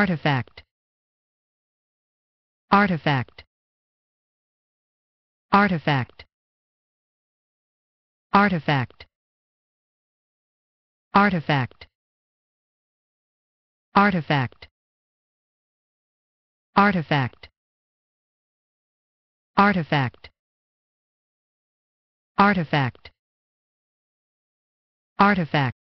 Artifact. Artifact. Artifact. Artifact. Artifact. Artifact. Artifact. Artifact. Artifact. Artifact.